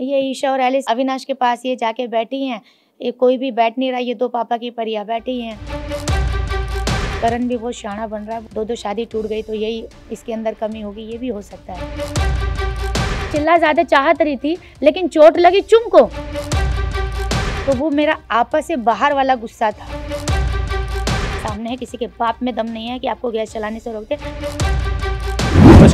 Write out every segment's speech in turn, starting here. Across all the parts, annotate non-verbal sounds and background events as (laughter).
ये ईशा और एलिस अविनाश के पास ये जाके बैठी हैं ये कोई भी बैठ नहीं रहा ये दो पापा की परिया बैठी हैं करण भी बहुत शाना बन रहा है दो दो शादी टूट गई तो यही इसके अंदर कमी होगी ये भी हो सकता है चिल्ला ज़्यादा चाहत रही थी लेकिन चोट लगी चुम को तो वो मेरा आपस से बाहर वाला गुस्सा था सामने है किसी के बाप में दम नहीं है कि आपको गैस चलाने से रोक दे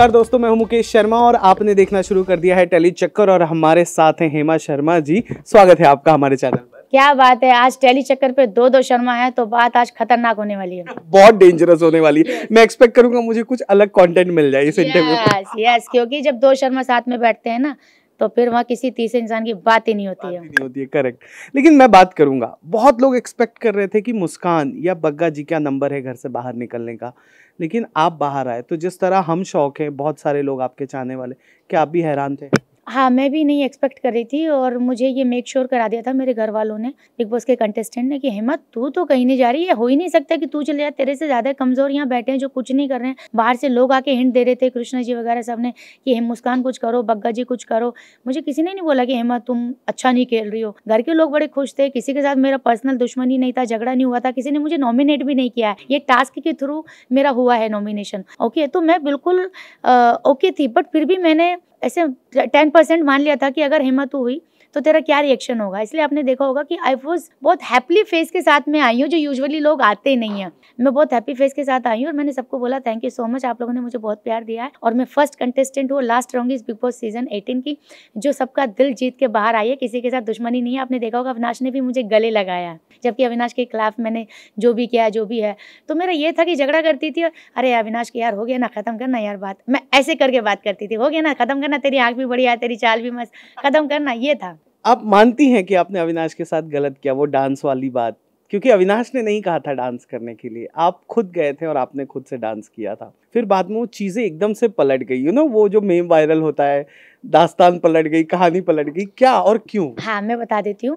नमस्कार दोस्तों मैं हूं मुकेश शर्मा और आपने देखना शुरू कर दिया है टेली चक्कर और हमारे साथ हैं हेमा शर्मा जी स्वागत है आपका हमारे चैनल पर क्या बात है आज टेली चक्कर पे दो दो शर्मा है तो बात आज खतरनाक होने वाली है (laughs) बहुत डेंजरस होने वाली है मैं एक्सपेक्ट करूंगा मुझे कुछ अलग कॉन्टेंट मिल जाए इस इंटरव्यू यस क्योंकि जब दो शर्मा साथ में बैठते हैं ना तो फिर वहाँ किसी तीसरे इंसान की बात ही नहीं होती है नहीं होती है करेक्ट लेकिन मैं बात करूँगा बहुत लोग एक्सपेक्ट कर रहे थे कि मुस्कान या बग्गा जी क्या नंबर है घर से बाहर निकलने का लेकिन आप बाहर आए तो जिस तरह हम शौक हैं बहुत सारे लोग आपके चाहने वाले क्या आप भी हैरान थे हाँ मैं भी नहीं एक्सपेक्ट कर रही थी और मुझे ये मेक श्योर sure करा दिया था मेरे घर वालों ने बिग बॉस के कंटेस्टेंट ने कि हिम्मत तू तो कहीं नहीं जा रही है हो ही नहीं सकता कि तू चले जा तेरे से ज़्यादा कमज़ोर यहाँ बैठे हैं जो कुछ नहीं कर रहे हैं बाहर से लोग आके हिंट दे रहे थे कृष्णा जी वगैरह सब ने कि हिम मुस्कान कुछ करो बग्गा जी कुछ करो मुझे किसी ने नहीं बोला कि हिम्मत तुम अच्छा नहीं खेल रही हो घर के लोग बड़े खुश थे किसी के साथ मेरा पर्सनल दुश्मनी नहीं था झगड़ा नहीं हुआ था किसी ने मुझे नॉमिनेट भी नहीं किया है ये टास्क के थ्रू मेरा हुआ है नॉमिनेशन ओके तो मैं बिल्कुल ओके थी बट फिर भी मैंने ऐसे टेन परसेंट मान लिया था कि अगर हिम्मत हुई तो तेरा क्या रिएक्शन होगा इसलिए आपने देखा होगा कि आई वॉज बहुत हैप्पी फेस के साथ मैं आई हूँ जो यूजली लोग आते नहीं है मैं बहुत हैप्पी फेस के साथ आई हूँ और मैंने सबको बोला थैंक यू सो मच आप लोगों ने मुझे बहुत प्यार दिया है और मैं फर्स्ट कंटेस्टेंट हूँ लास्ट रहूंगी इस बिग बॉस सीजन एटीन की जो सबका दिल जीत के बाहर आई है किसी के साथ दुश्मनी नहीं है आपने देखा होगा अविनाश ने भी मुझे गले लगाया जबकि अविनाश के खिलाफ मैंने जो भी किया जो भी है तो मेरा ये था कि झगड़ा करती थी अरे अविनाश के यार हो गया ना खत्म करना यार बात मैं ऐसे करके बात करती थी हो गया ना खत्म करना तेरी आँख भी बढ़िया तेरी चाल भी मस्त खत्म करना ये था आप मानती हैं कि आपने अविनाश के साथ गलत किया वो डांस वाली बात क्योंकि अविनाश ने नहीं कहा था डांस करने के लिए आप खुद गए थे और आपने खुद से डांस किया था फिर बाद में वो चीज़ें एकदम से पलट गई यू नो वो जो मेम वायरल होता है दास्तान पलट गई कहानी पलट गई क्या और क्यों हाँ मैं बता देती हूँ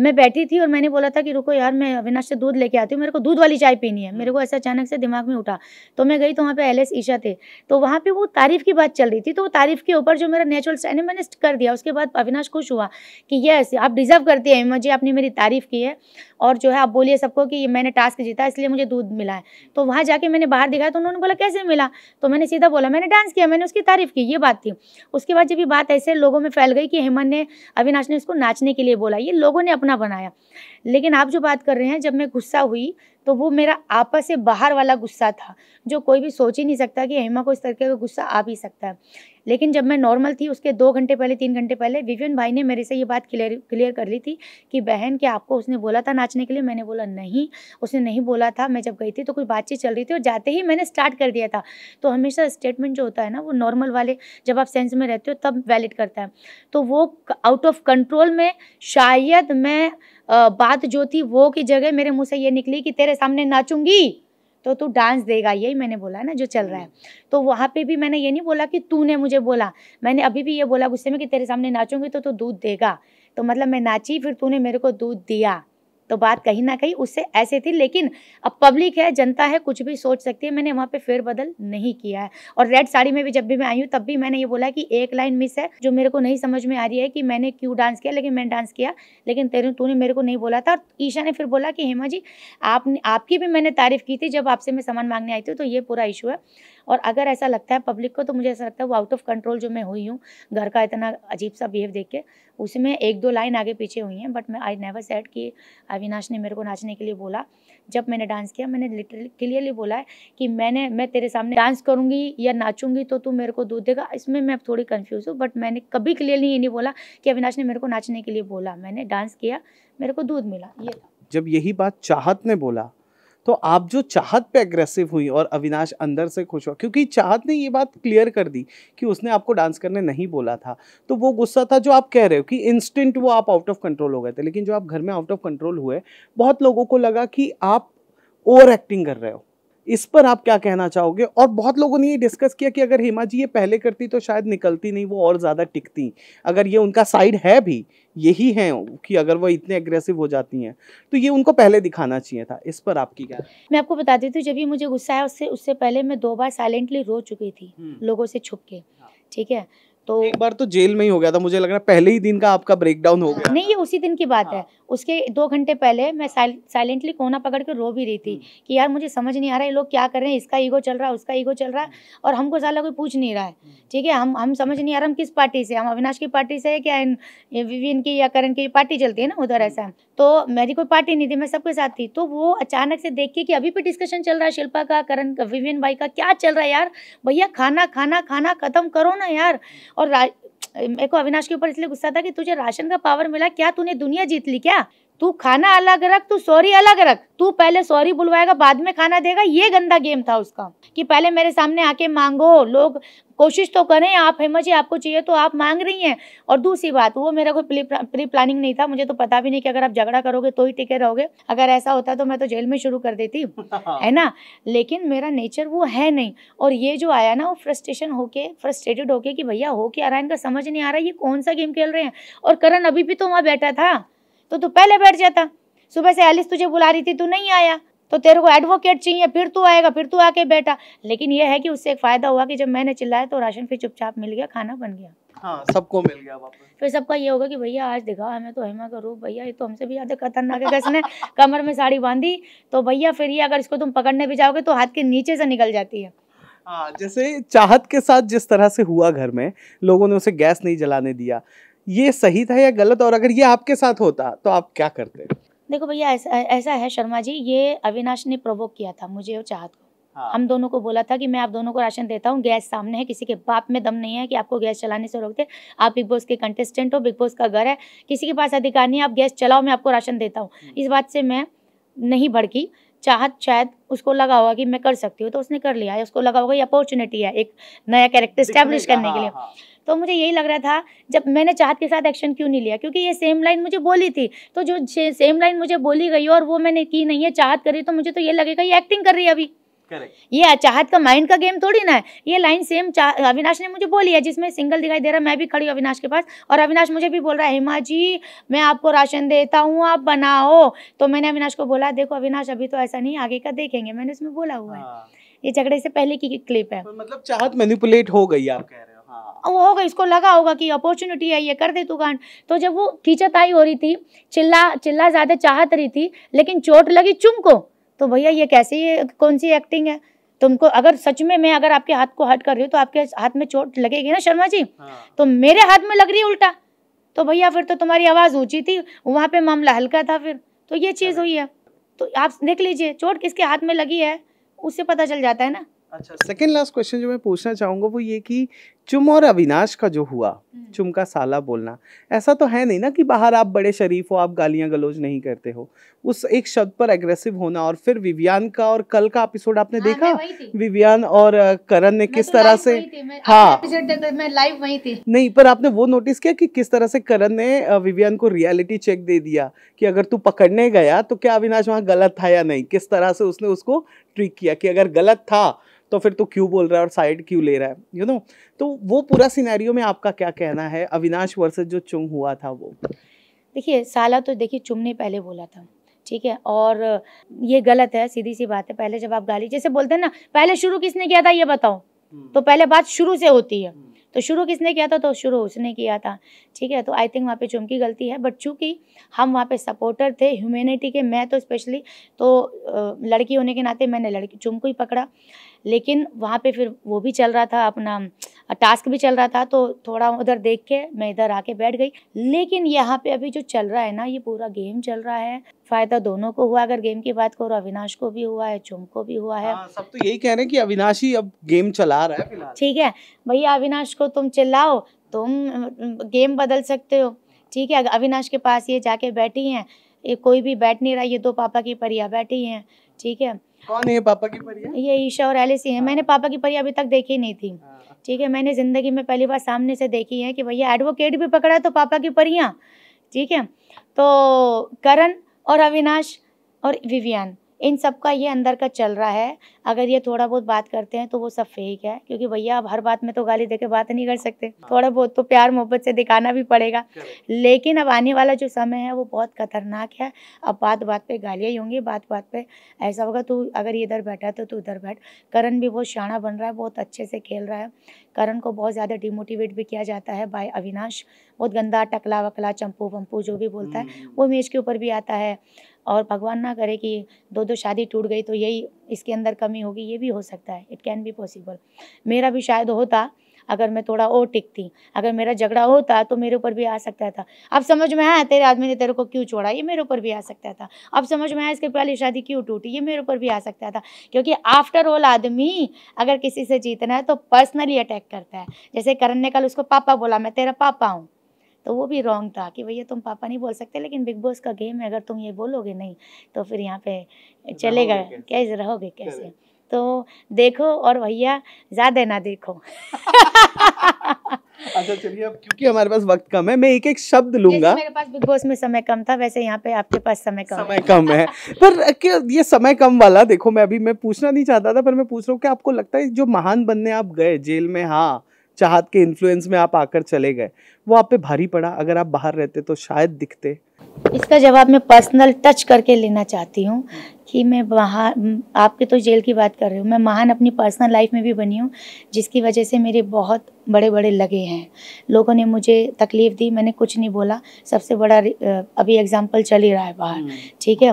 मैं बैठी थी और मैंने बोला था कि रुको यार मैं अविनाश से दूध लेके आती हूँ मेरे को दूध वाली चाय पीनी है हम्म। मेरे को ऐसा अचानक से दिमाग में उठा तो मैं गई तो वहाँ पे एल एस ईशा थे तो वहाँ पे वो तारीफ की बात चल रही थी तो वो तारीफ के ऊपर जो मेरा नेचुरल स्टैंड है मैंने कर दिया उसके बाद अविनाश खुश हुआ कि यस आप डिजर्व करती है जी आपने मेरी तारीफ की है और जो है आप बोलिए सबको कि मैंने टास्क जीता इसलिए मुझे दूध मिला है तो वहाँ जाके मैंने बाहर दिखाया तो उन्होंने बोला कैसे मिला तो मैंने सीधा बोला मैंने डांस किया मैंने उसकी तारीफ की ये बात थी उसके बाद जब ये बात ऐसे लोगों में फैल गई कि हेमन ने अविनाश ने उसको नाचने के लिए बोला ये लोगों ने अपना बनाया लेकिन आप जो बात कर रहे हैं जब मैं गुस्सा हुई तो वो मेरा आपस से बाहर वाला गुस्सा था जो कोई भी सोच ही नहीं सकता कि हेमा को इस तरीके का गुस्सा आ भी सकता है लेकिन जब मैं नॉर्मल थी उसके दो घंटे पहले तीन घंटे पहले विवियन भाई ने मेरे से ये बात क्लियर क्लियर कर ली थी कि बहन के आपको उसने बोला था नाचने के लिए मैंने बोला नहीं उसने नहीं बोला था मैं जब गई थी तो कोई बातचीत चल रही थी और जाते ही मैंने स्टार्ट कर दिया था तो हमेशा स्टेटमेंट जो होता है ना वो नॉर्मल वाले जब आप सेंस में रहते हो तब वैलिड करता है तो वो आउट ऑफ कंट्रोल में शायद मैं बात जो थी वो की जगह मेरे मुंह से ये निकली कि तेरे सामने नाचूंगी तो तू डांस देगा यही मैंने बोला है ना जो चल रहा है हम्म। तो वहाँ पे भी मैंने ये नहीं बोला कि तूने मुझे बोला मैंने अभी भी ये बोला गुस्से में कि तेरे सामने नाचूंगी तो तू दूध देगा तो मतलब मैं नाची फिर तूने मेरे को दूध दिया तो बात कहीं ना कहीं उससे ऐसे थी लेकिन अब पब्लिक है जनता है कुछ भी सोच सकती है मैंने वहाँ पे फेरबदल नहीं किया है और रेड साड़ी में भी जब भी मैं आई हूँ तब भी मैंने ये बोला कि एक लाइन मिस है जो मेरे को नहीं समझ में आ रही है कि मैंने क्यों डांस किया लेकिन मैंने डांस किया लेकिन तेरे तूने मेरे को नहीं बोला था और ईशा ने फिर बोला कि हेमा जी आपने आपकी भी मैंने तारीफ की थी जब आपसे मैं सामान मांगने आई थी तो ये पूरा इशू है और अगर ऐसा लगता है पब्लिक को तो मुझे ऐसा लगता है वो आउट ऑफ कंट्रोल जो मैं हुई हूँ घर का इतना अजीब सा बिहेव देख के उसमें एक दो लाइन आगे पीछे हुई हैं बट मैं आई नेवर सेट कि अविनाश ने मेरे को नाचने के लिए बोला जब मैंने डांस किया मैंने लिटरली क्लियरली बोला है कि मैंने मैं तेरे सामने डांस करूँगी या नाचूंगी तो तू मेरे को दूध देगा इसमें मैं थोड़ी कन्फ्यूज़ हूँ बट मैंने कभी क्लियरली ये नहीं बोला कि अविनाश ने मेरे को नाचने के लिए बोला मैंने डांस किया मेरे को दूध मिला ये जब यही बात चाहत ने बोला तो आप जो चाहत पे एग्रेसिव हुई और अविनाश अंदर से खुश हुआ क्योंकि चाहत ने ये बात क्लियर कर दी कि उसने आपको डांस करने नहीं बोला था तो वो गुस्सा था जो आप कह रहे हो कि इंस्टेंट वो आप आउट ऑफ कंट्रोल हो गए थे लेकिन जो आप घर में आउट ऑफ कंट्रोल हुए बहुत लोगों को लगा कि आप ओवर एक्टिंग कर रहे हो इस पर आप क्या कहना चाहोगे और बहुत लोगों ने ये डिस्कस किया कि अगर हेमा जी ये पहले करती तो शायद निकलती नहीं वो और ज़्यादा टिकती अगर ये उनका साइड है भी यही है कि अगर वो इतने एग्रेसिव हो जाती हैं तो ये उनको पहले दिखाना चाहिए था इस पर आपकी क्या मैं आपको बता देती हूँ जब भी मुझे गुस्सा है उससे उससे पहले मैं दो बार साइलेंटली रो चुकी थी हम्म। लोगों से छुप के हाँ। ठीक है तो एक बार तो जेल में ही हो गया था मुझे लग रहा है पहले ही दिन का आपका ब्रेकडाउन हो गया नहीं ये उसी दिन की बात हाँ। है उसके दो घंटे पहले मैं साइलेंटली कोना पकड़ के रो भी रही थी हम्म। कि यार मुझे समझ नहीं आ रहा है लोग क्या कर रहे हैं इसका ईगो चल रहा है उसका ईगो चल रहा है हम्म। और हमको ज्यादा कोई पूछ नहीं रहा है हम्म। ठीक है हम हम समझ नहीं आ रहा हम किस पार्टी से हम अविनाश की पार्टी से है क्या विवीन की या करण की पार्टी चलती है ना उधर ऐसा तो मेरी कोई पार्टी नहीं थी मैं सबके साथ थी तो वो अचानक से देख के कि अभी भी डिस्कशन चल रहा है शिल्पा का करण का विवियन भाई का क्या चल रहा है यार भैया खाना खाना खाना ख़त्म करो ना यार और मेरे को अविनाश के ऊपर इसलिए गुस्सा था कि तुझे राशन का पावर मिला क्या तूने दुनिया जीत ली क्या तू खाना अलग रख तू सॉरी अलग रख तू पहले सॉरी बुलवाएगा बाद में खाना देगा ये गंदा गेम था उसका कि पहले मेरे सामने आके मांगो लोग कोशिश तो करें आप हेमा जी आपको चाहिए तो आप मांग रही हैं और दूसरी बात वो मेरा कोई प्री प्लानिंग नहीं था मुझे तो पता भी नहीं कि अगर आप झगड़ा करोगे तो ही टिके रहोगे अगर ऐसा होता तो मैं तो जेल में शुरू कर देती (laughs) है ना लेकिन मेरा नेचर वो है नहीं और ये जो आया ना वो फ्रस्ट्रेशन होके फ्रस्ट्रेटेड होके कि भैया हो क्या रहा है इनका समझ नहीं आ रहा ये कौन सा गेम खेल रहे हैं और करण अभी भी तो वहाँ बैठा था तो तू पहले बैठ जाता सुबह से एलिस तुझे बुला रही थी तू नहीं आया तो तेरे को एडवोकेट चाहिए फिर तू आएगा फिर तू आके बैठा लेकिन यह है कि उससे एक फायदा हुआ कि जब मैंने चिल्लाया तो राशन फिर चुपचाप मिल गया खाना बन गया हाँ सबको मिल गया वापस फिर सबका ये होगा कि भैया आज दिखा हमें तो हेमा का रूप भैया ये तो हमसे भी ज्यादा खतरनाक है इसने (laughs) कमर में साड़ी बांधी तो भैया फिर ये अगर इसको तुम पकड़ने भी जाओगे तो हाथ के नीचे से निकल जाती है हाँ जैसे चाहत के साथ जिस तरह से हुआ घर में लोगों ने उसे गैस नहीं जलाने दिया ये सही था या गलत और अगर ये आपके साथ होता तो आप क्या करते देखो भैया ऐसा ऐसा है शर्मा जी ये अविनाश ने प्रोवोक किया था मुझे और चाहत को हाँ। हम दोनों को बोला था कि मैं आप दोनों को राशन देता हूँ गैस सामने है किसी के बाप में दम नहीं है कि आपको गैस चलाने से रोकते आप बिग बॉस के कंटेस्टेंट हो बिग बॉस का घर है किसी के पास अधिकार नहीं आप गैस चलाओ मैं आपको राशन देता हूँ हम्म। इस बात से मैं नहीं भड़की चाहत शायद उसको लगा होगा कि मैं कर सकती हूँ तो उसने कर लिया उसको लगा होगा ये अपॉर्चुनिटी है एक नया कैरेक्टर स्टैब्लिश करने के हाँ, लिए हाँ। तो मुझे यही लग रहा था जब मैंने चाहत के साथ एक्शन क्यों नहीं लिया क्योंकि ये सेम लाइन मुझे बोली थी तो जो सेम लाइन मुझे बोली गई और वो मैंने की नहीं है चाहत करी तो मुझे तो ये लगेगा ये एक्टिंग कर रही है अभी ये चाहत का माइंड का गेम थोड़ी ना है ये लाइन सेम अविनाश ने मुझे बोली है जिसमें सिंगल दिखाई दे रहा है मैं भी खड़ी अविनाश के पास और अविनाश मुझे भी बोल रहा है हेमा जी मैं आपको राशन देता हूँ आप बनाओ तो मैंने अविनाश को बोला देखो अविनाश अभी तो ऐसा नहीं आगे का देखेंगे मैंने उसमें बोला हुआ है हाँ। ये झगड़े से पहले की क्लिप है मतलब चाहत मैनिपुलेट हो गई आप कह रहे हाँ। वो होगा इसको लगा होगा कि अपॉर्चुनिटी है ये कर दे तू कांड तो जब वो आई हो रही थी चिल्ला चिल्ला ज्यादा चाहत रही थी लेकिन चोट लगी चुम को तो भैया ये कैसे ये कौन सी एक्टिंग है तुमको अगर सच में मैं अगर आपके हाथ को हट कर रही हूँ तो आपके हाथ में चोट लगेगी ना शर्मा जी हाँ। तो मेरे हाथ में लग रही उल्टा तो भैया फिर तो तुम्हारी आवाज़ ऊंची थी वहाँ पे मामला हल्का था फिर तो ये चीज़ हुई है तो आप देख लीजिए चोट किसके हाथ में लगी है उससे पता चल जाता है ना अच्छा सेकंड लास्ट क्वेश्चन जो मैं पूछना चाहूँगा वो ये कि चुम और अविनाश का जो हुआ हम्म। चुम का साला बोलना ऐसा तो है नहीं ना कि बाहर आप बड़े शरीफ हो आप गालियां गलोज नहीं करते हो उस एक शब्द पर एग्रेसिव होना और फिर विवियान का और कल का एपिसोड आपने हाँ, देखा विवियान और करण ने किस तो तरह से हाँ मैं लाइव वही थी नहीं पर आपने वो नोटिस किया कि किस तरह से करण ने विवियान को रियलिटी चेक दे दिया कि अगर तू पकड़ने गया तो क्या अविनाश वहाँ गलत था या नहीं किस तरह से उसने उसको ट्रिक किया कि अगर गलत था तो फिर तो क्यों बोल रहा है और साइड क्यों ले रहा है यू you नो know? तो वो पूरा सिनेरियो में आपका क्या कहना है अविनाश वर्सेज जो चुंग हुआ था वो देखिए साला तो देखिए चुम ने पहले बोला था ठीक है और ये गलत है सीधी सी बात है पहले जब आप गाली जैसे बोलते हैं ना पहले शुरू किसने किया था ये बताओ हम्म। तो पहले बात शुरू से होती है हम्म। तो शुरू किसने किया था तो शुरू उसने किया था ठीक है तो आई थिंक वहाँ पे चुम की गलती है बट चूँकि हम वहाँ पे सपोर्टर थे ह्यूमेनिटी के मैं तो स्पेशली तो लड़की होने के नाते मैंने लड़की चुम को ही पकड़ा लेकिन वहाँ पे फिर वो भी चल रहा था अपना टास्क भी चल रहा था तो थोड़ा उधर देख के मैं इधर आके बैठ गई लेकिन यहाँ पे अभी जो चल रहा है ना ये पूरा गेम चल रहा है फायदा दोनों को हुआ अगर गेम की बात करो अविनाश को भी हुआ है चुम को भी हुआ है आ, हाँ, सब तो यही कह रहे हैं कि अविनाश ही अब गेम चला रहा है ठीक है भैया अविनाश को तुम चिल्लाओ तुम गेम बदल सकते हो ठीक है अविनाश के पास ये जाके बैठी हैं ये कोई भी बैठ नहीं रहा ये दो पापा की परिया बैठी हैं ठीक है कौन है पापा की परिया ये ईशा और एलिस है मैंने पापा की परिया अभी तक देखी नहीं थी हाँ। ठीक है मैंने ज़िंदगी में पहली बार सामने से देखी है कि भैया एडवोकेट भी पकड़ा तो पापा की परियाँ ठीक है तो करण और अविनाश और विवियान इन सब का ये अंदर का चल रहा है अगर ये थोड़ा बहुत बात करते हैं तो वो सब फेक है क्योंकि भैया अब हर बात में तो गाली देके बात नहीं कर सकते हाँ। थोड़ा बहुत तो प्यार मोहब्बत से दिखाना भी पड़ेगा लेकिन अब आने वाला जो समय है वो बहुत खतरनाक है अब बात बात पर गालियाँ ही होंगी बात बात पर ऐसा होगा तू अगर इधर बैठा तो तू उधर बैठ करण भी बहुत शाना बन रहा है बहुत अच्छे से खेल रहा है करण को बहुत ज़्यादा डिमोटिवेट भी किया जाता है बाय अविनाश बहुत गंदा टकला वकला चंपू वंपू जो भी बोलता है हम्म। वो मेज के ऊपर भी आता है और भगवान ना करे कि दो दो शादी टूट गई तो यही इसके अंदर कमी होगी ये भी हो सकता है इट कैन बी पॉसिबल मेरा भी शायद होता अगर मैं थोड़ा और टिकती अगर मेरा झगड़ा होता तो मेरे ऊपर भी आ सकता था अब समझ में आया तेरे आदमी ने तेरे को क्यों छोड़ा ये मेरे ऊपर भी आ सकता था अब समझ में आया इसके पहले शादी क्यों टूटी ये मेरे ऊपर भी आ सकता था क्योंकि आफ्टर ऑल आदमी अगर किसी से जीतना है तो पर्सनली अटैक करता है जैसे करण ने कल उसको पापा बोला मैं तेरा पापा हूँ तो वो भी रॉन्ग था कि भैया तुम पापा नहीं बोल सकते लेकिन बिग बॉस का गेम है अगर तुम ये बोलोगे नहीं तो फिर यहाँ पे चलेगा कैसे रहोगे कैसे तो देखो और भैया ज़्यादा ना देखो (laughs) अच्छा चलिए अब क्योंकि हमारे पास वक्त कम है मैं एक एक शब्द लूंगा मेरे पास बिग बॉस में समय कम था वैसे यहाँ पे आपके पास समय कम समय कम है पर क्या ये समय कम वाला देखो मैं अभी मैं पूछना नहीं चाहता था पर मैं पूछ रहा हूँ कि आपको लगता है जो महान बनने आप गए जेल में हाँ चाहत के इन्फ्लुएंस में आप आकर चले गए वो आप पे भारी पड़ा अगर आप बाहर रहते तो शायद दिखते इसका जवाब मैं पर्सनल टच करके लेना चाहती हूँ कि मैं बाहर आपके तो जेल की बात कर रही हूँ मैं महान अपनी पर्सनल लाइफ में भी बनी हूँ जिसकी वजह से मेरे बहुत बड़े बड़े लगे हैं लोगों ने मुझे तकलीफ़ दी मैंने कुछ नहीं बोला सबसे बड़ा अभी एग्ज़ाम्पल चल ही रहा है बाहर हम्म। ठीक है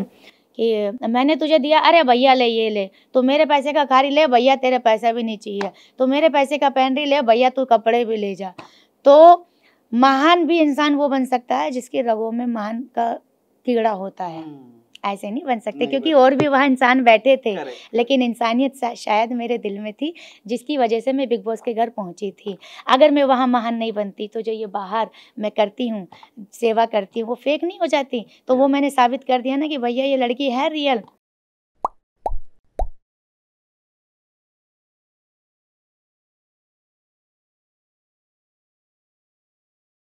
कि मैंने तुझे दिया अरे भैया ले ये ले तो मेरे पैसे का खारी ले भैया तेरे पैसा भी नहीं चाहिए तो मेरे पैसे का पैनरी ले भैया तू कपड़े भी ले जा तो महान भी इंसान वो बन सकता है जिसके रगों में महान का कीड़ा होता है हम्म। ऐसे नहीं बन सकते नहीं क्योंकि और भी वहाँ इंसान बैठे थे लेकिन इंसानियत शायद मेरे दिल में थी जिसकी वजह से मैं बिग बॉस के घर पहुँची थी अगर मैं वहाँ महान नहीं बनती तो जो ये बाहर मैं करती हूँ सेवा करती हूँ वो फेक नहीं हो जाती तो वो मैंने साबित कर दिया ना कि भैया ये लड़की है रियल